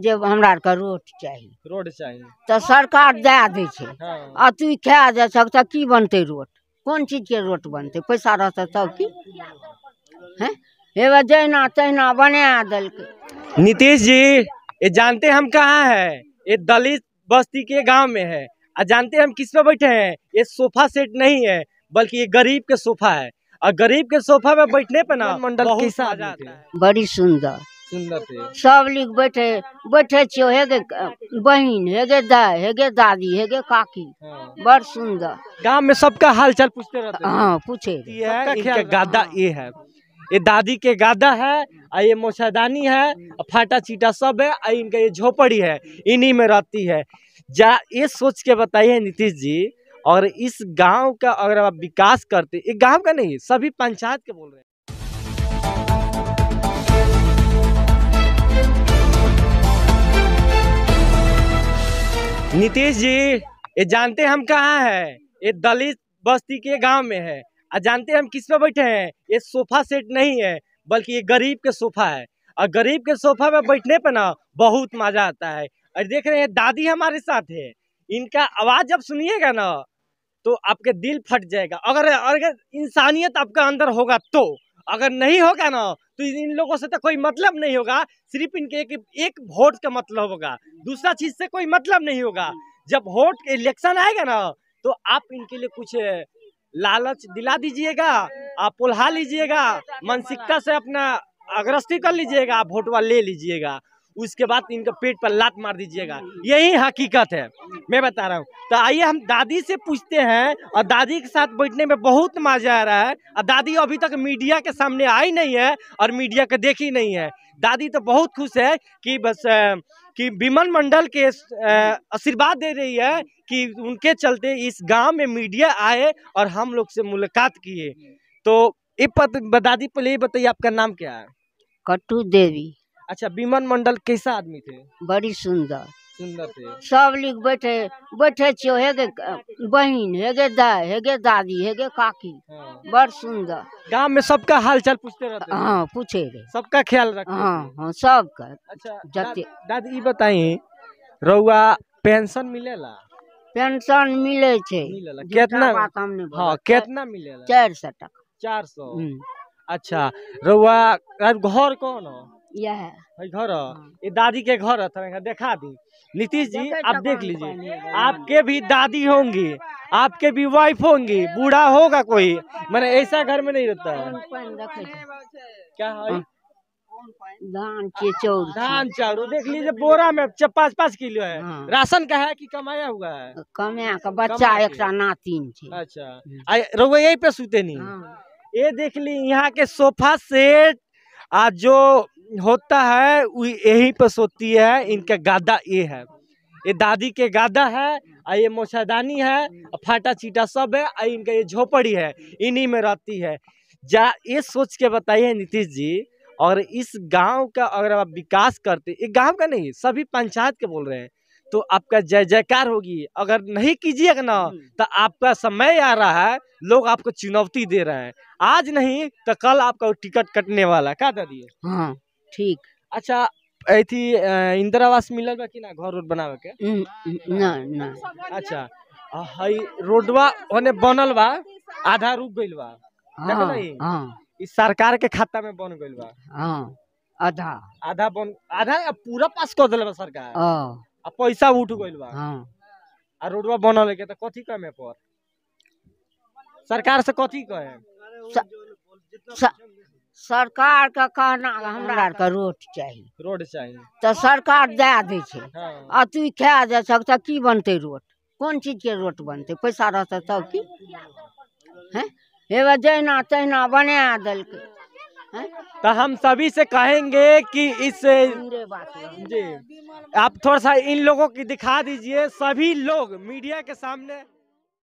जब हमरा के रोड चाहिए रोड चाहिए तो सरकार दे दे छे आ तू खा जा छक त की बनते रोड कोन के रोड बनते पैसा रहतै तब की हैं हेवे जहिना तहिना बना दल के नीतीश जी ये जानते हम कहाँ है ये दलित बस्ती के गांव में है आ जानते हम किस पे बैठे हैं ये सोफा सेट नहीं है बल्कि ये गरीब के सोफा है और गरीब के सोफा में बैठने पे ना मंडल बड़ी सुंदर सब लोग बैठे बैठे छियो गे बहन दाई हे गे दादी गे काकी हाँ। बड़ सुंदर गांव में सबका हालचाल पूछते हाँ पूछे है गादा हाँ। ये है ये दादी के गादा है आ ये मोसादानी है फाटा चीटा सब है आ इनका ये झोपड़ी है इन्हीं में रहती है जा ये सोच के बताइए नीतीश जी और इस गांव का अगर आप विकास करते ये गांव का नहीं सभी पंचायत के बोल रहे हैं नीतीश जी ये जानते हम कहाँ है ये दलित बस्ती के गांव में है और जानते हम किस पे बैठे हैं ये सोफा सेट नहीं है बल्कि ये गरीब के सोफा है और गरीब के सोफा में बैठने पर ना बहुत मजा आता है और देख रहे हैं दादी हमारे साथ है इनका आवाज जब सुनिएगा ना तो आपके दिल फट जाएगा अगर अगर इंसानियत आपका अंदर होगा तो अगर नहीं होगा ना तो इन लोगों से तो कोई मतलब नहीं होगा सिर्फ इनके एक, एक वोट का मतलब होगा दूसरा चीज से कोई मतलब नहीं होगा जब वोट इलेक्शन आएगा ना तो आप इनके लिए कुछ लालच दिला दीजिएगा आप पुल्हा लीजिएगा मानसिकता से अपना अग्रस्ती कर लीजिएगा आप वोट वाल ले लीजिएगा उसके बाद इनका पेट पर लात मार दीजिएगा यही हकीकत है मैं बता रहा हूँ तो आइए हम दादी से पूछते हैं और दादी के साथ बैठने में बहुत मजा आ रहा है और दादी अभी तक मीडिया के सामने आई नहीं है और मीडिया के देखी नहीं है दादी तो बहुत खुश है कि बस कि विमन मंडल के आशीर्वाद दे रही है कि उनके चलते इस गांव में मीडिया आए और हम लोग से मुलाकात किए तो ये दादी पहले बताइए आपका नाम क्या है कट्टू देवी अच्छा विमान मंडल कैसा आदमी थे बड़ी सुंदर सुंदर थे सब लोग बैठे बैठे छियो हेगे बहन हेगे दाई हेगे दादी हेगे काकी हाँ। बड़ सुंदर गांव में सबका हाल चाल पूछते रहते हाँ पूछे रहे सबका ख्याल रखते हाँ हाँ सबका अच्छा जते दादी ये बताई रउआ पेंशन मिलेला पेंशन मिले छे कितना हाँ कितना मिलेला सौ टका चार सौ हम्म। अच्छा रउआ घर कौन हो यह है घर हाँ। ये दादी के घर तो देखा दी नीतीश जी हाँ, आप देख लीजिए आपके भी दादी होंगी आपके भी वाइफ होंगी बूढ़ा होगा कोई मैंने ऐसा घर में नहीं रहता है क्या है धान के चौर धान चौर देख लीजिए बोरा में पाँच पाँच किलो है हाँ। राशन का है कि कमाया हुआ है कमाया का बच्चा एक नातीन अच्छा यही पे सूते नहीं हाँ। ये देख ली यहाँ के सोफा सेट आज जो होता है यहीं पर सोती है इनका गादा ये है ये दादी के गादा है आ ये मोछादानी है फाटा चीटा सब है आ इनका ये झोपड़ी है इन्हीं में रहती है जा ये सोच के बताइए नीतीश जी और इस गांव का अगर आप विकास करते ये गांव का नहीं सभी पंचायत के बोल रहे हैं तो आपका जय जयकार होगी अगर नहीं कीजिएगा ना हम्म। तो आपका समय आ रहा है लोग आपको चुनौती दे रहे हैं आज नहीं तो कल आपका टिकट कटने वाला क्या दादी हाँ ठीक अच्छा ऐसी इंदिरा आवास मिलल बा की ना घर रोड बनावे के ना ना अच्छा हई रोडवा होने बनल बा आधा रुक गइल बा इस हाँ, हाँ। सरकार के खाता में बन गइल बा हाँ, आधा आधा बन आधा पूरा पास कर देले बा सरकार आ पैसा उठ गइल बा हां आ रोडवा बनल है त कथि कमे पर सरकार से कथी कहे सरकार का कहना हमरा आर के रोड चाहिए रोड चाहिए तो सरकार दे दे छै हाँ। आ तू खा जा सक त की बनते रोड कोन चीज के रोड बनते पैसा रहते तब की हैं हे जहिना तहिना बना देलकै तो हम सभी से कहेंगे कि इस जी आप थोड़ा सा इन लोगों की दिखा दीजिए सभी लोग मीडिया के सामने